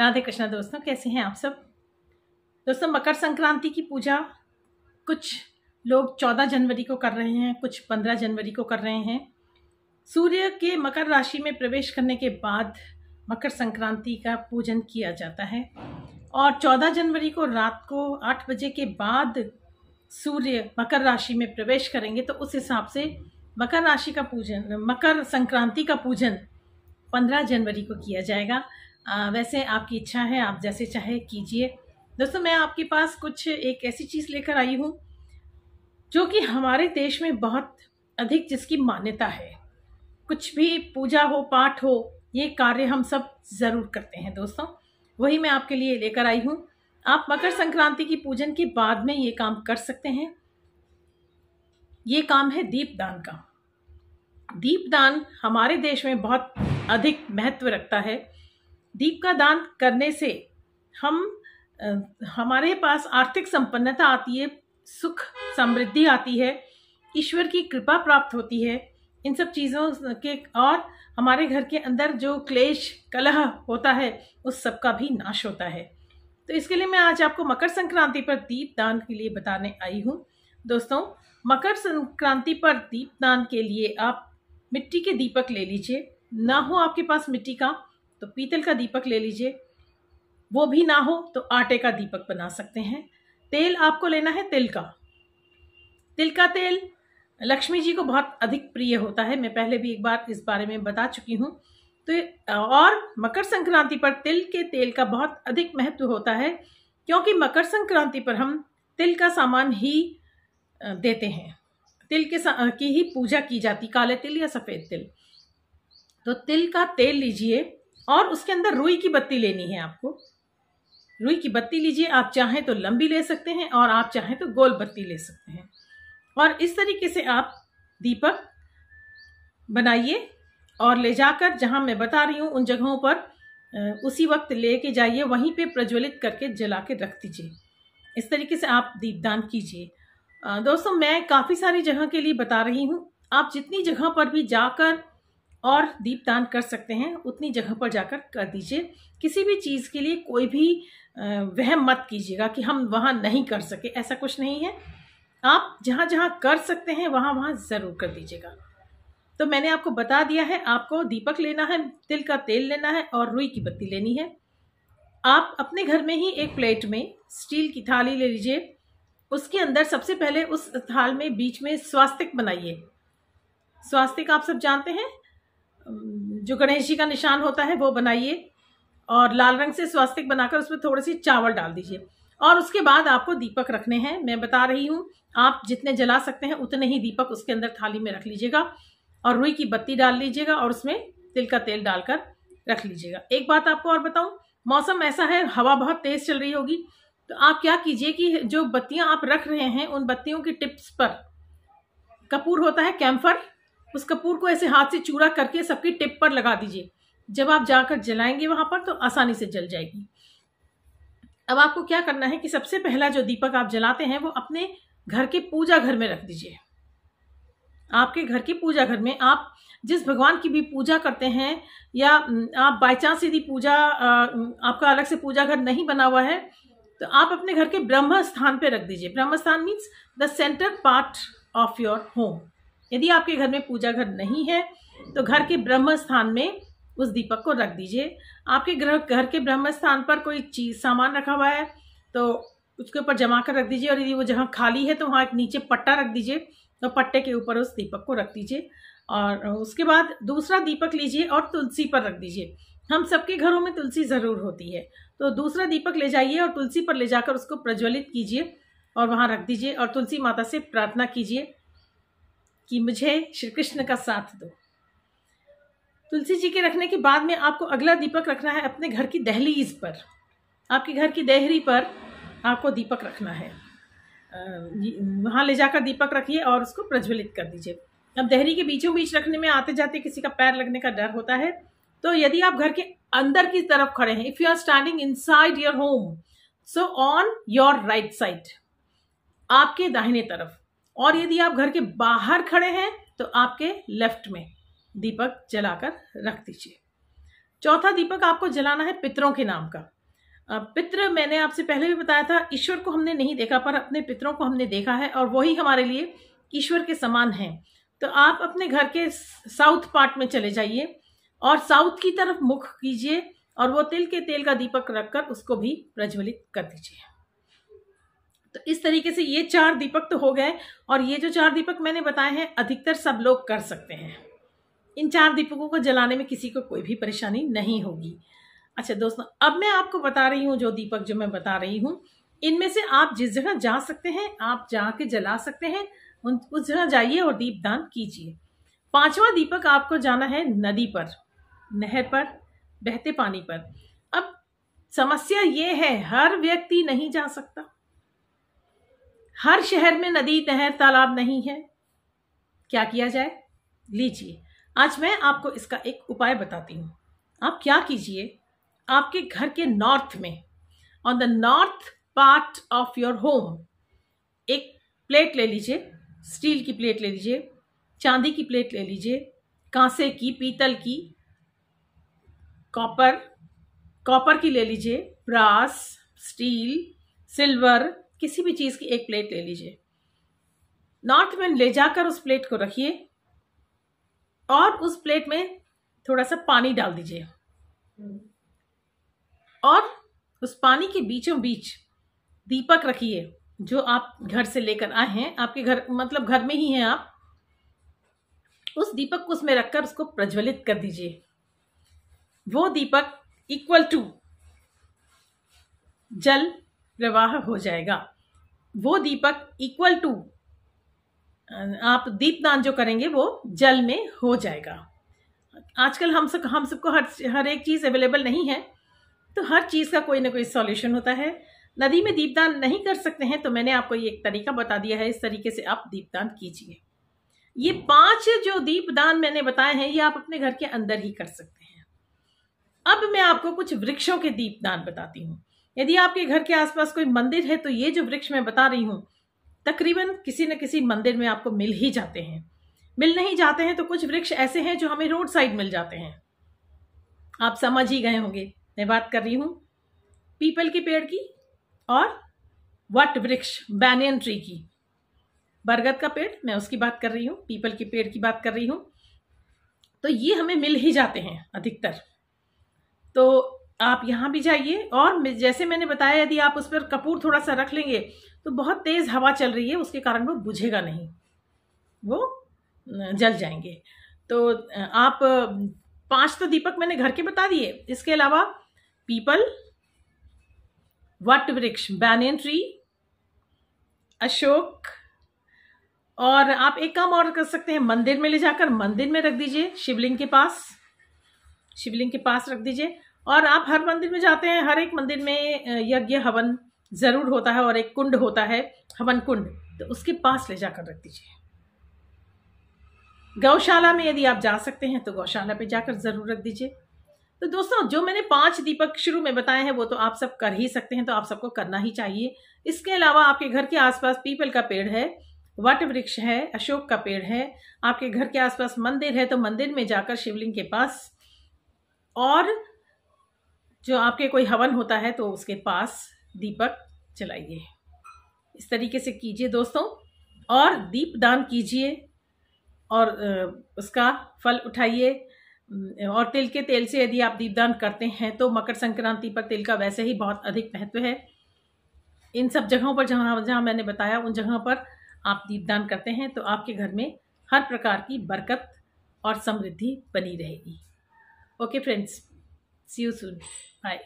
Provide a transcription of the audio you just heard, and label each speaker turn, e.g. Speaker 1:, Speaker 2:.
Speaker 1: राधे कृष्णा दोस्तों कैसे हैं आप सब दोस्तों मकर संक्रांति की पूजा कुछ लोग चौदह जनवरी को कर रहे हैं कुछ पंद्रह जनवरी को कर रहे हैं सूर्य के मकर राशि में प्रवेश करने के बाद मकर संक्रांति का पूजन किया जाता है और चौदह जनवरी को रात को आठ बजे के बाद सूर्य मकर राशि में प्रवेश करेंगे तो उस हिसाब से मकर राशि का पूजन मकर संक्रांति का पूजन पंद्रह जनवरी को किया जाएगा आ, वैसे आपकी इच्छा है आप जैसे चाहे कीजिए दोस्तों मैं आपके पास कुछ एक ऐसी चीज़ लेकर आई हूँ जो कि हमारे देश में बहुत अधिक जिसकी मान्यता है कुछ भी पूजा हो पाठ हो ये कार्य हम सब ज़रूर करते हैं दोस्तों वही मैं आपके लिए लेकर आई हूँ आप मकर संक्रांति की पूजन के बाद में ये काम कर सकते हैं ये काम है दीपदान का दीपदान हमारे देश में बहुत अधिक महत्व रखता है दीप का दान करने से हम हमारे पास आर्थिक संपन्नता आती है सुख समृद्धि आती है ईश्वर की कृपा प्राप्त होती है इन सब चीज़ों के और हमारे घर के अंदर जो क्लेश कलह होता है उस सब का भी नाश होता है तो इसके लिए मैं आज आपको मकर संक्रांति पर दीप दान के लिए बताने आई हूँ दोस्तों मकर संक्रांति पर दीप दान के लिए आप मिट्टी के दीपक ले लीजिए ना हो आपके पास मिट्टी का तो पीतल का दीपक ले लीजिए वो भी ना हो तो आटे का दीपक बना सकते हैं तेल आपको लेना है तिल का तिल का तेल लक्ष्मी जी को बहुत अधिक प्रिय होता है मैं पहले भी एक बार इस बारे में बता चुकी हूँ तो और मकर संक्रांति पर तिल के तेल का बहुत अधिक महत्व होता है क्योंकि मकर संक्रांति पर हम तिल का सामान ही देते हैं तिल के की ही पूजा की जाती काले तिल या सफ़ेद तिल तो तिल का तेल लीजिए और उसके अंदर रुई की बत्ती लेनी है आपको रुई की बत्ती लीजिए आप चाहें तो लंबी ले सकते हैं और आप चाहें तो गोल बत्ती ले सकते हैं और इस तरीके से आप दीपक बनाइए और ले जाकर जहाँ मैं बता रही हूँ उन जगहों पर उसी वक्त ले के जाइए वहीं पे प्रज्वलित करके जला के रख दीजिए इस तरीके से आप दीपदान कीजिए दोस्तों मैं काफ़ी सारी जगह के लिए बता रही हूँ आप जितनी जगह पर भी जाकर और दीपदान कर सकते हैं उतनी जगह पर जाकर कर दीजिए किसी भी चीज़ के लिए कोई भी वह मत कीजिएगा कि हम वहाँ नहीं कर सके ऐसा कुछ नहीं है आप जहाँ जहाँ कर सकते हैं वहाँ वहाँ ज़रूर कर दीजिएगा तो मैंने आपको बता दिया है आपको दीपक लेना है तिल का तेल लेना है और रुई की बत्ती लेनी है आप अपने घर में ही एक प्लेट में स्टील की थाली ले लीजिए उसके अंदर सबसे पहले उस थाल में बीच में स्वास्तिक बनाइए स्वास्तिक आप सब जानते हैं जो गणेश जी का निशान होता है वो बनाइए और लाल रंग से स्वास्तिक बनाकर उसमें थोड़ी सी चावल डाल दीजिए और उसके बाद आपको दीपक रखने हैं मैं बता रही हूँ आप जितने जला सकते हैं उतने ही दीपक उसके अंदर थाली में रख लीजिएगा और रुई की बत्ती डाल लीजिएगा और उसमें तिल का तेल डालकर रख लीजिएगा एक बात आपको और बताऊँ मौसम ऐसा है हवा बहुत तेज़ चल रही होगी तो आप क्या कीजिए कि जो बत्तियाँ आप रख रहे हैं उन बत्तियों की टिप्स पर कपूर होता है कैम्फर उस कपूर को ऐसे हाथ से चूरा करके सबकी टिप पर लगा दीजिए जब आप जाकर जलाएंगे वहाँ पर तो आसानी से जल जाएगी अब आपको क्या करना है कि सबसे पहला जो दीपक आप जलाते हैं वो अपने घर के पूजा घर में रख दीजिए आपके घर के पूजा घर में आप जिस भगवान की भी पूजा करते हैं या आप बाई चांस यदि पूजा आपका अलग से पूजा घर नहीं बना हुआ है तो आप अपने घर के ब्रह्म स्थान पर रख दीजिए ब्रह्म स्थान means the centre part of your home यदि आपके घर में पूजा घर नहीं है तो घर के ब्रह्म स्थान में उस दीपक को रख दीजिए आपके ग्रह घर के ब्रह्म स्थान पर कोई चीज सामान रखा हुआ है तो उसके ऊपर जमा कर रख दीजिए और यदि वो जहाँ खाली है तो वहाँ एक नीचे पट्टा रख दीजिए तो पट्टे के ऊपर उस दीपक को रख दीजिए और उसके बाद दूसरा दीपक लीजिए और तुलसी पर रख दीजिए हम सबके घरों में तुलसी ज़रूर होती है तो दूसरा दीपक ले जाइए और तुलसी पर ले जाकर उसको प्रज्वलित कीजिए और वहाँ रख दीजिए और तुलसी माता से प्रार्थना कीजिए कि मुझे श्री कृष्ण का साथ दो तुलसी जी के रखने के बाद में आपको अगला दीपक रखना है अपने घर की दहलीज पर आपके घर की दहरी पर आपको दीपक रखना है वहाँ ले जाकर दीपक रखिए और उसको प्रज्वलित कर दीजिए अब दहरी के बीचों बीच रखने में आते जाते किसी का पैर लगने का डर होता है तो यदि आप घर के अंदर की तरफ खड़े हैं if you are standing inside your home so on your right side आपके दाहिने तरफ और यदि आप घर के बाहर खड़े हैं तो आपके लेफ्ट में दीपक जलाकर रख दीजिए चौथा दीपक आपको जलाना है पितरों के नाम का पितृ मैंने आपसे पहले भी बताया था ईश्वर को हमने नहीं देखा पर अपने पितरों को हमने देखा है और वही हमारे लिए ईश्वर के समान हैं तो आप अपने घर के साउथ पार्ट में चले जाइए और साउथ की तरफ मुख कीजिए और वो तिल के तेल का दीपक रखकर उसको भी प्रज्वलित कर दीजिए तो इस तरीके से ये चार दीपक तो हो गए और ये जो चार दीपक मैंने बताए हैं अधिकतर सब लोग कर सकते हैं इन चार दीपकों को जलाने में किसी को कोई भी परेशानी नहीं होगी अच्छा दोस्तों अब मैं आपको बता रही हूँ जो दीपक जो मैं बता रही हूँ इनमें से आप जिस जगह जा सकते हैं आप जाके जला सकते हैं उन उस जगह जाइए और दीपदान कीजिए पांचवा दीपक आपको जाना है नदी पर नहर पर बहते पानी पर अब समस्या ये है हर व्यक्ति नहीं जा सकता हर शहर में नदी नहर तालाब नहीं है क्या किया जाए लीजिए आज मैं आपको इसका एक उपाय बताती हूँ आप क्या कीजिए आपके घर के नॉर्थ में on the north part of your home एक प्लेट ले लीजिए स्टील की प्लेट ले लीजिए चांदी की प्लेट ले लीजिए कांसे की पीतल की कॉपर कॉपर की ले लीजिए ब्रास स्टील सिल्वर किसी भी चीज़ की एक प्लेट ले लीजिए नॉर्थ में ले जाकर उस प्लेट को रखिए और उस प्लेट में थोड़ा सा पानी डाल दीजिए और उस पानी के बीचों बीच दीपक रखिए जो आप घर से लेकर आए हैं आपके घर मतलब घर में ही हैं आप उस दीपक को उसमें रखकर उसको प्रज्वलित कर दीजिए वो दीपक इक्वल टू जल प्रवाह हो जाएगा वो दीपक इक्वल टू आप दीपदान जो करेंगे वो जल में हो जाएगा आजकल हम सब हम सबको हर हर एक चीज़ अवेलेबल नहीं है तो हर चीज़ का कोई ना कोई सॉल्यूशन होता है नदी में दीपदान नहीं कर सकते हैं तो मैंने आपको ये एक तरीका बता दिया है इस तरीके से आप दीपदान कीजिए ये पांच जो दीपदान मैंने बताए हैं ये आप अपने घर के अंदर ही कर सकते हैं अब मैं आपको कुछ वृक्षों के दीपदान बताती हूँ यदि आपके घर के आसपास कोई मंदिर है तो ये जो वृक्ष मैं बता रही हूँ तकरीबन किसी न किसी मंदिर में आपको मिल ही जाते हैं मिल नहीं जाते हैं तो कुछ वृक्ष ऐसे हैं जो हमें रोड साइड मिल जाते हैं आप समझ ही गए होंगे मैं बात कर रही हूँ पीपल के पेड़ की और वट वृक्ष बैनियन ट्री की बरगद का पेड़ मैं उसकी बात कर रही हूँ पीपल के पेड़ की बात कर रही हूँ तो ये हमें मिल ही जाते हैं अधिकतर तो आप यहाँ भी जाइए और जैसे मैंने बताया यदि आप उस पर कपूर थोड़ा सा रख लेंगे तो बहुत तेज़ हवा चल रही है उसके कारण वो बुझेगा नहीं वो जल जाएंगे तो आप पांच तो दीपक मैंने घर के बता दिए इसके अलावा पीपल वट वृक्ष बैनियन ट्री अशोक और आप एक काम और कर सकते हैं मंदिर में ले जाकर मंदिर में रख दीजिए शिवलिंग के पास शिवलिंग के पास रख दीजिए और आप हर मंदिर में जाते हैं हर एक मंदिर में यज्ञ हवन ज़रूर होता है और एक कुंड होता है हवन कुंड तो उसके पास ले जाकर रख दीजिए गौशाला में यदि आप जा सकते हैं तो गौशाला पे जाकर ज़रूर रख दीजिए तो दोस्तों जो मैंने पांच दीपक शुरू में बताए हैं वो तो आप सब कर ही सकते हैं तो आप सबको करना ही चाहिए इसके अलावा आपके घर के आसपास पीपल का पेड़ है वट वृक्ष है अशोक का पेड़ है आपके घर के आसपास मंदिर है तो मंदिर में जाकर शिवलिंग के पास और जो आपके कोई हवन होता है तो उसके पास दीपक चलाइए इस तरीके से कीजिए दोस्तों और दीप दान कीजिए और उसका फल उठाइए और तिल के तेल से यदि आप दीपदान करते हैं तो मकर संक्रांति पर तिल का वैसे ही बहुत अधिक महत्व है इन सब जगहों पर जहाँ जहाँ मैंने बताया उन जगहों पर आप दीपदान करते हैं तो आपके घर में हर प्रकार की बरकत और समृद्धि बनी रहेगी okay friends See you soon. Bye.